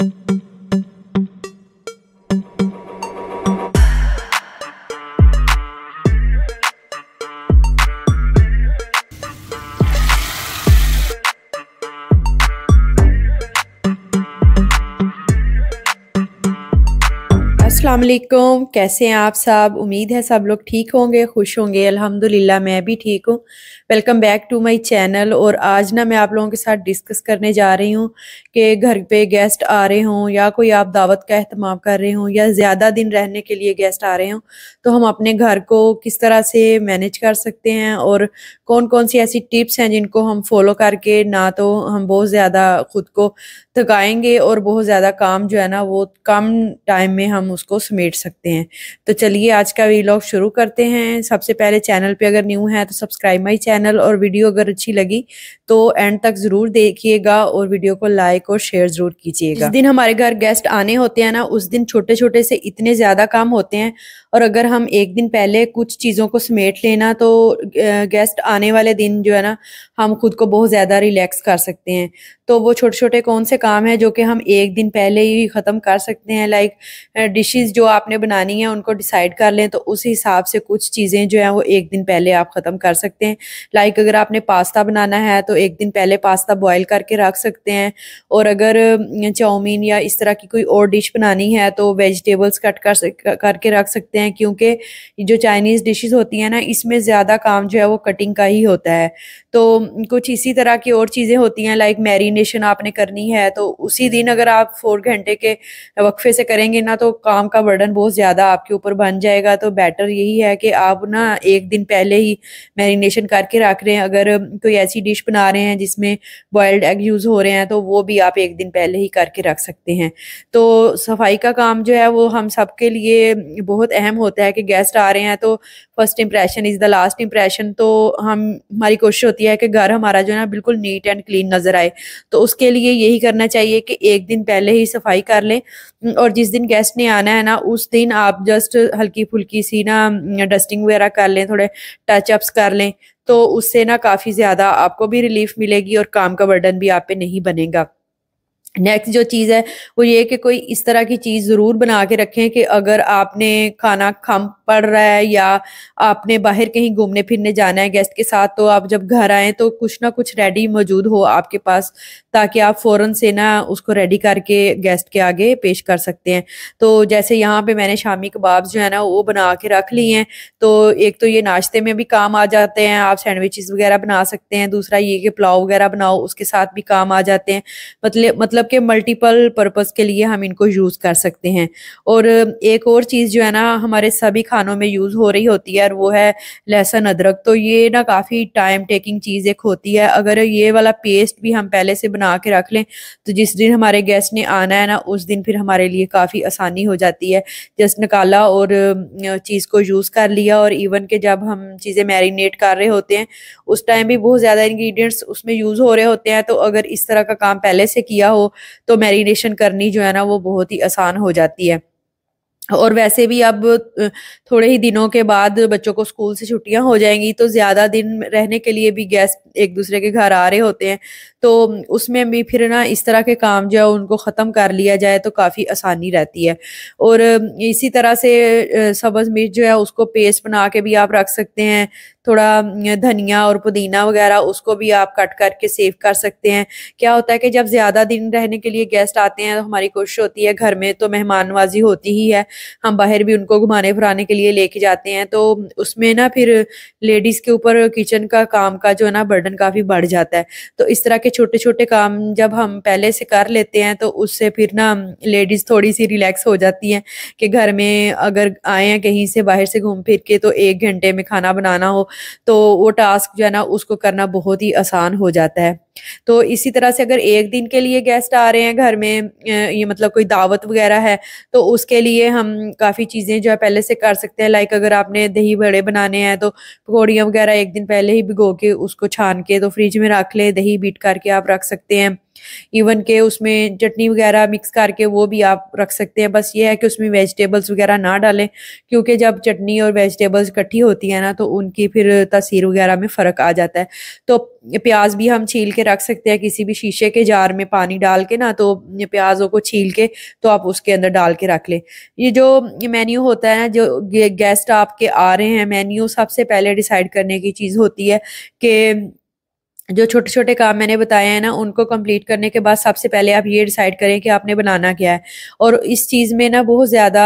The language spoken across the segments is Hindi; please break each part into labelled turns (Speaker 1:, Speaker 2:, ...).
Speaker 1: Mm-hmm. असलकुम कैसे हैं आप सब उम्मीद है सब लोग ठीक होंगे खुश होंगे अल्हम्दुलिल्लाह मैं भी ठीक हूँ welcome back to my channel और आज ना मैं आप लोगों के साथ डिस्कस करने जा रही हूँ कि घर पे गेस्ट आ रहे हों या कोई आप दावत का अहतमाम कर रहे हों या ज़्यादा दिन रहने के लिए गेस्ट आ रहे हों तो हम अपने घर को किस तरह से मैनेज कर सकते हैं और कौन कौन सी ऐसी टिप्स हैं जिनको हम फॉलो करके ना तो हम बहुत ज़्यादा ख़ुद को थकाएँगे और बहुत ज़्यादा काम जो है ना वो कम टाइम में हम उसको समेट सकते हैं तो चलिए आज का वीलॉग शुरू करते हैं सबसे पहले चैनल पे अगर न्यू है तो सब्सक्राइब माई चैनल और वीडियो अगर अच्छी लगी तो एंड तक ज़रूर देखिएगा और वीडियो को लाइक और शेयर ज़रूर कीजिएगा दिन हमारे घर गेस्ट आने होते हैं ना उस दिन छोटे छोटे से इतने ज़्यादा काम होते हैं और अगर हम एक दिन पहले कुछ चीज़ों को समेट लेना तो गेस्ट आने वाले दिन जो है ना हम खुद को बहुत ज़्यादा रिलैक्स कर सकते हैं तो वो छोटे छोटे कौन से काम है जो कि हम एक दिन पहले ही ख़त्म कर सकते हैं लाइक डिशेज चीज़ जो आपने बनानी है उनको डिसाइड कर लें तो उस हिसाब से कुछ चीज़ें जो हैं वो एक दिन पहले आप ख़त्म कर सकते हैं लाइक अगर आपने पास्ता बनाना है तो एक दिन पहले पास्ता बॉयल करके रख सकते हैं और अगर चाउमीन या इस तरह की कोई और डिश बनानी है तो वेजिटेबल्स कट कर करके रख सकते हैं क्योंकि जो चाइनीज़ डिशेज होती हैं ना इसमें ज़्यादा काम जो है वो कटिंग का ही होता है तो कुछ इसी तरह की और चीज़ें होती हैं लाइक मैरिनेशन आपने करनी है तो उसी दिन अगर आप फोर घंटे के वक्फे से करेंगे ना तो काम का आपका बर्डन बहुत ज़्यादा आपके ऊपर बन जाएगा तो बेटर यही है कि आप ना एक दिन पहले ही मैरिनेशन करके रख रहे हैं अगर कोई ऐसी डिश बना रहे हैं जिसमें बॉयल्ड एग यूज़ हो रहे हैं तो वो भी आप एक दिन पहले ही करके रख सकते हैं तो सफाई का काम जो है वो हम सब लिए बहुत अहम होता है कि गेस्ट आ रहे हैं तो first impression is the last impression तो हम हमारी कोशिश होती है कि घर हमारा जो है ना बिल्कुल नीट एंड क्लीन नज़र आए तो उसके लिए यही करना चाहिए कि एक दिन पहले ही सफाई कर लें और जिस दिन गेस्ट ने आना है ना उस दिन आप जस्ट हल्की फुल्की सी ना डस्टिंग वगैरह कर लें थोड़े टचअप्स कर लें तो उससे ना काफ़ी ज़्यादा आपको भी रिलीफ मिलेगी और काम का बर्डन भी आप पे नहीं बनेगा नेक्स्ट जो चीज़ है वो ये कि कोई इस तरह की चीज़ ज़रूर बना के रखें कि अगर आपने खाना खम पड़ रहा है या आपने बाहर कहीं घूमने फिरने जाना है गेस्ट के साथ तो आप जब घर आएँ तो कुछ ना कुछ रेडी मौजूद हो आपके पास ताकि आप फ़ौर से ना उसको रेडी करके गेस्ट के आगे पेश कर सकते हैं तो जैसे यहाँ पर मैंने शामी कबाब जो है ना वो बना के रख लिए हैं तो एक तो ये नाश्ते में भी काम आ जाते हैं आप सैंडविचेज वगैरह बना सकते हैं दूसरा ये कि पुलाव वगैरह बनाओ उसके साथ भी काम आ जाते हैं मतलब मतलब के मल्टीपल पर्पज़ के लिए हम इनको यूज़ कर सकते हैं और एक और चीज़ जो है ना हमारे सभी खानों में यूज़ हो रही होती है और वो है लहसुन अदरक तो ये ना काफ़ी टाइम टेकिंग चीज़ एक होती है अगर ये वाला पेस्ट भी हम पहले से बना के रख लें तो जिस दिन हमारे गेस्ट ने आना है ना उस दिन फिर हमारे लिए काफ़ी आसानी हो जाती है जस्ट निकाला और चीज़ को यूज़ कर लिया और इवन के जब हम चीज़ें मैरिनेट कर रहे होते हैं उस टाइम भी बहुत ज़्यादा इन्ग्रीडियंट्स उसमें यूज़ हो रहे होते हैं तो अगर इस तरह का काम पहले से किया हो तो मैरिनेशन करनी जो है ना वो बहुत ही आसान हो जाती है और वैसे भी अब थोड़े ही दिनों के बाद बच्चों को स्कूल से छुट्टियां हो जाएंगी तो ज़्यादा दिन रहने के लिए भी गेस्ट एक दूसरे के घर आ रहे होते हैं तो उसमें भी फिर ना इस तरह के काम जो है उनको ख़त्म कर लिया जाए तो काफ़ी आसानी रहती है और इसी तरह से सब्ज़ मिर्च जो है उसको पेस्ट बना के भी आप रख सकते हैं थोड़ा धनिया और पुदीना वगैरह उसको भी आप कट करके सेव कर सकते हैं क्या होता है कि जब ज़्यादा दिन रहने के लिए गेस्ट आते हैं तो हमारी कोशिश होती है घर में तो मेहमान नवाजी होती ही है हम बाहर भी उनको घुमाने फिराने के लिए लेके जाते हैं तो उसमें ना फिर लेडीज़ के ऊपर किचन का काम का जो है ना बर्डन काफ़ी बढ़ जाता है तो इस तरह के छोटे छोटे काम जब हम पहले से कर लेते हैं तो उससे फिर ना लेडीज़ थोड़ी सी रिलैक्स हो जाती हैं कि घर में अगर आए हैं कहीं से बाहर से घूम फिर के तो एक घंटे में खाना बनाना हो तो वो टास्क जो है ना उसको करना बहुत ही आसान हो जाता है तो इसी तरह से अगर एक दिन के लिए गेस्ट आ रहे हैं घर में ये मतलब कोई दावत वगैरह है तो उसके लिए हम काफ़ी चीज़ें जो है पहले से कर सकते हैं लाइक अगर आपने दही बड़े बनाने हैं तो पकौड़ियाँ वगैरह एक दिन पहले ही भिगो के उसको छान के तो फ्रिज में रख ले दही बीट करके आप रख सकते हैं इवन के उसमें चटनी वगैरह मिक्स करके वो भी आप रख सकते हैं बस ये है कि उसमें वेजिटेबल्स वगैरह ना डालें क्योंकि जब चटनी और वेजिटेबल्स इकट्ठी होती है ना तो उनकी फिर तस्वीर वगैरह में फ़र्क आ जाता है तो प्याज भी हम छील के रख सकते हैं किसी भी शीशे के जार में पानी डाल के ना तो प्याजों को छील के तो आप उसके अंदर डाल के रख ले ये जो मेन्यू होता है जो गेस्ट आपके आ रहे हैं मेन्यू सबसे पहले डिसाइड करने की चीज़ होती है कि जो छोटे छोटे काम मैंने बताए हैं ना उनको कंप्लीट करने के बाद सबसे पहले आप ये डिसाइड करें कि आपने बनाना क्या है और इस चीज़ में ना बहुत ज़्यादा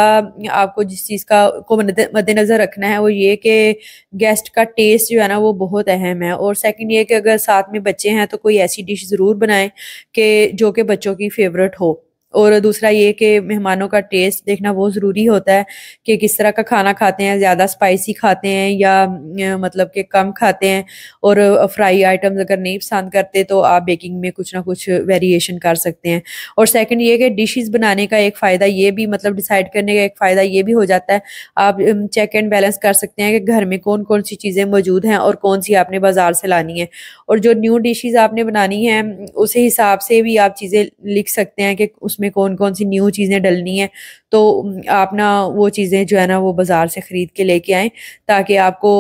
Speaker 1: आपको जिस चीज़ का को मद्देनज़र रखना है वो ये कि गेस्ट का टेस्ट जो है ना वो बहुत अहम है और सेकंड ये कि अगर साथ में बच्चे हैं तो कोई ऐसी डिश ज़रूर बनाएं कि जो कि बच्चों की फेवरेट हो और दूसरा ये कि मेहमानों का टेस्ट देखना बहुत ज़रूरी होता है कि किस तरह का खाना खाते हैं ज़्यादा स्पाइसी खाते हैं या मतलब कि कम खाते हैं और फ्राई आइटम्स अगर नहीं पसंद करते तो आप बेकिंग में कुछ ना कुछ वेरिएशन कर सकते हैं और सेकंड ये कि डिशेस बनाने का एक फ़ायदा ये भी मतलब डिसाइड करने का एक फ़ायदा ये भी हो जाता है आप चेक एंड बैलेंस कर सकते हैं कि घर में कौन कौन सी चीज़ें मौजूद हैं और कौन सी आपने बाज़ार से लानी है और जो न्यू डिशेज़ आपने बनानी हैं उस हिसाब से भी आप चीज़ें लिख सकते हैं कि उसमें उसमें कौन कौन सी न्यू चीज़ें डलनी है तो आप ना वो चीज़ें जो है ना वो बाज़ार से ख़रीद के लेके आएँ ताकि आपको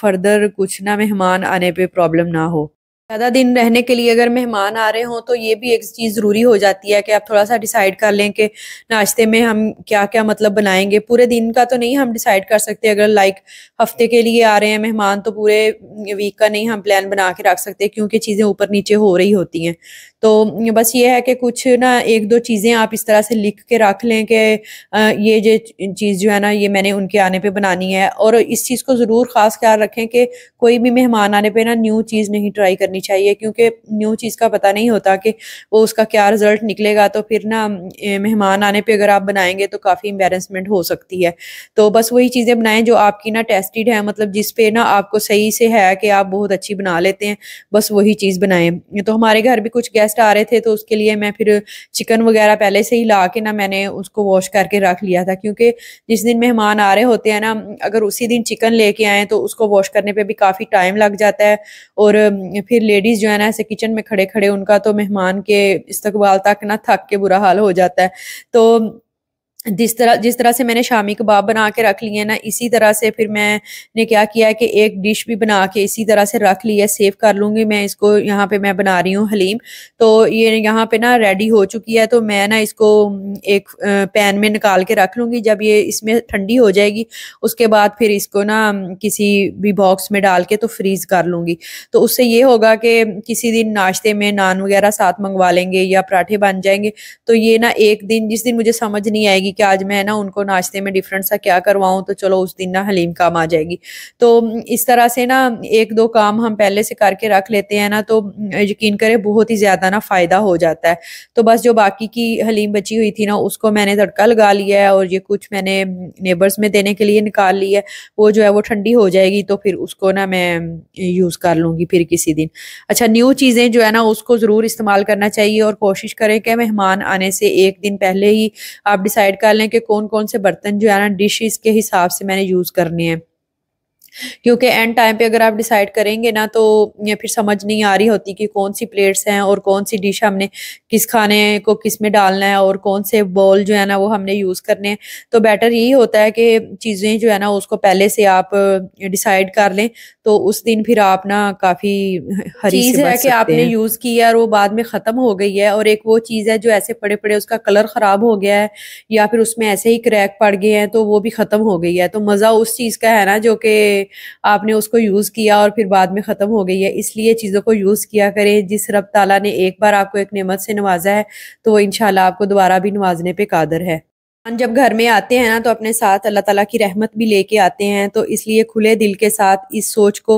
Speaker 1: फर्दर कुछ ना मेहमान आने पर प्रॉब्लम ना हो ज़्यादा दिन रहने के लिए अगर मेहमान आ रहे हों तो ये भी एक चीज़ ज़रूरी हो जाती है कि आप थोड़ा सा डिसाइड कर लें कि नाश्ते में हम क्या क्या मतलब बनाएंगे पूरे दिन का तो नहीं हम डिसाइड कर सकते अगर लाइक हफ्ते के लिए आ रहे हैं मेहमान तो पूरे वीक का नहीं हम प्लान बना के रख सकते क्योंकि चीज़ें ऊपर नीचे हो रही होती हैं तो बस ये है कि कुछ ना एक दो चीज़ें आप इस तरह से लिख के रख लें कि ये जो चीज़ जो है ना ये मैंने उनके आने पे बनानी है और इस चीज़ को ज़रूर ख़ास ख्याल रखें कि कोई भी मेहमान आने पे ना न्यू चीज़ नहीं ट्राई करनी चाहिए क्योंकि न्यू चीज़ का पता नहीं होता कि वो उसका क्या रिज़ल्ट निकलेगा तो फिर ना मेहमान आने पर अगर आप बनाएंगे तो काफ़ी एम्बेरसमेंट हो सकती है तो बस वही चीज़ें बनाएं जो आपकी ना टेस्टेड है मतलब जिस पे ना आपको सही से है कि आप बहुत अच्छी बना लेते हैं बस वही चीज़ बनाएं तो हमारे घर भी कुछ गेस्ट गेस्ट आ रहे थे तो उसके लिए मैं फिर चिकन वगैरह पहले से ही ला के ना मैंने उसको वॉश करके रख लिया था क्योंकि जिस दिन मेहमान आ रहे होते हैं ना अगर उसी दिन चिकन लेके आए तो उसको वॉश करने पर भी काफ़ी टाइम लग जाता है और फिर लेडीज़ जो है ना ऐसे किचन में खड़े खड़े उनका तो मेहमान के इस्तकबाल तक ना थक के बुरा हाल हो जाता है तो जिस तरह जिस तरह से मैंने शामी कबाब बना के रख लिए ना इसी तरह से फिर मैंने क्या किया है कि एक डिश भी बना के इसी तरह से रख ली है सेव कर लूँगी मैं इसको यहाँ पे मैं बना रही हूँ हलीम तो ये यहाँ पे ना रेडी हो चुकी है तो मैं ना इसको एक पैन में निकाल के रख लूँगी जब ये इसमें ठंडी हो जाएगी उसके बाद फिर इसको ना किसी भी बॉक्स में डाल के तो फ्रीज़ कर लूँगी तो उससे ये होगा कि किसी दिन नाश्ते में नान वगैरह साथ मंगवा लेंगे या पराठे बन जाएंगे तो ये ना एक दिन जिस दिन मुझे समझ नहीं आएगी कि आज मैं ना उनको नाश्ते में डिफरेंट सा क्या करवाऊँ तो चलो उस दिन ना हलीम काम आ जाएगी तो इस तरह से ना एक दो काम हम पहले से करके रख लेते हैं ना तो यकीन करें बहुत ही ज़्यादा ना फ़ायदा हो जाता है तो बस जो बाकी की हलीम बची हुई थी ना उसको मैंने तड़का लगा लिया है और ये कुछ मैंने नेबर्स में देने के लिए निकाल ली है वो जो है वो ठंडी हो जाएगी तो फिर उसको ना मैं यूज़ कर लूँगी फिर किसी दिन अच्छा न्यू चीज़ें जो है ना उसको ज़रूर इस्तेमाल करना चाहिए और कोशिश करें कि मेहमान आने से एक दिन पहले ही आप डिसाइड कर लें कि कौन कौन से बर्तन जो है ना डिशेज के हिसाब से मैंने यूज़ करने हैं क्योंकि एंड टाइम पे अगर आप डिसाइड करेंगे ना तो या फिर समझ नहीं आ रही होती कि कौन सी प्लेट्स हैं और कौन सी डिश हमने किस खाने को किस में डालना है और कौन से बॉल जो है ना वो हमने यूज़ करने हैं तो बेटर यही होता है कि चीज़ें जो है ना उसको पहले से आप डिसाइड कर लें तो उस दिन फिर आप ना काफ़ी चीज़ है कि आपने यूज़ की है और वो बाद में ख़त्म हो गई है और एक वो चीज़ है जो ऐसे पड़े पड़े उसका कलर ख़राब हो गया है या फिर उसमें ऐसे ही क्रैक पड़ गए हैं तो वो भी ख़त्म हो गई है तो मज़ा उस चीज़ का है ना जो कि आपने उसको यूज़ किया और फिर बाद में ख़त्म हो गई है इसलिए चीज़ों को यूज़ किया करें जिस रब ताला ने एक बार आपको एक नमत से नवाजा है तो वो इन आपको दोबारा भी नवाजने पर कादर है हम जब घर में आते हैं ना तो अपने साथ अल्लाह ताला की रहमत भी लेके आते हैं तो इसलिए खुले दिल के साथ इस सोच को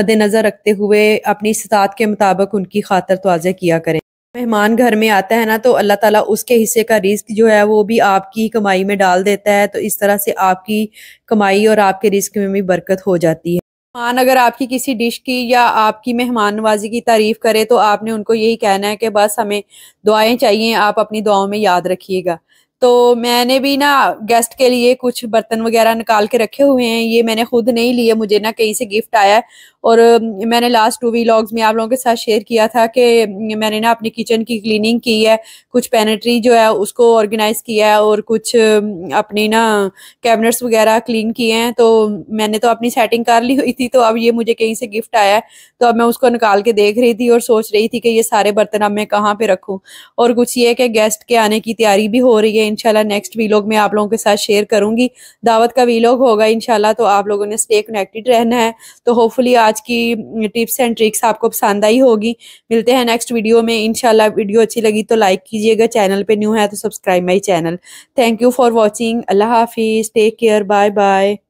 Speaker 1: मद्देनज़र रखते हुए अपनी सतात के मुताबिक उनकी खातर तोज़ किया करें मेहमान घर में आता है ना तो अल्लाह ताला उसके हिस्से का रिस्क जो है वो भी आपकी कमाई में डाल देता है तो इस तरह से आपकी कमाई और आपके रिस्क में भी बरकत हो जाती है मेहमान अगर आपकी किसी डिश की या आपकी मेहमान नवाजी की तारीफ़ करे तो आपने उनको यही कहना है कि बस हमें दुआएं चाहिए आप अपनी दुआओं में याद रखिएगा तो मैंने भी ना गेस्ट के लिए कुछ बर्तन वगैरह निकाल के रखे हुए हैं ये मैंने खुद नहीं लिए मुझे ना कहीं से गिफ्ट आया है और मैंने लास्ट टू वी लॉग्स में आप लोगों के साथ शेयर किया था कि मैंने ना अपनी किचन की क्लीनिंग की है कुछ पेनेट्री जो है उसको ऑर्गेनाइज़ किया है और कुछ अपनी ना कैबिनेट्स वगैरह क्लीन किए हैं तो मैंने तो अपनी सेटिंग कर ली हुई थी तो अब ये मुझे कहीं से गिफ्ट आया है तो अब मैं उसको निकाल के देख रही थी और सोच रही थी कि ये सारे बर्तन अब मैं कहाँ पर रखूँ और कुछ ये कि गेस्ट के आने की तैयारी भी हो रही है इनशाला नेक्स्ट वीलॉग में आप लोगों के साथ शेयर करूंगी दावत का वीलॉग होगा इनशाला तो आप लोगों ने स्टे कनेक्टेड रहना है तो होपफुली आज की टिप्स एंड ट्रिक्स आपको पसंद आई होगी मिलते हैं नेक्स्ट वीडियो में इनशाला वीडियो अच्छी लगी तो लाइक कीजिएगा चैनल पर न्यू है तो subscribe my channel thank you for watching अल्लाह हाफिज़ टेक केयर बाय बाय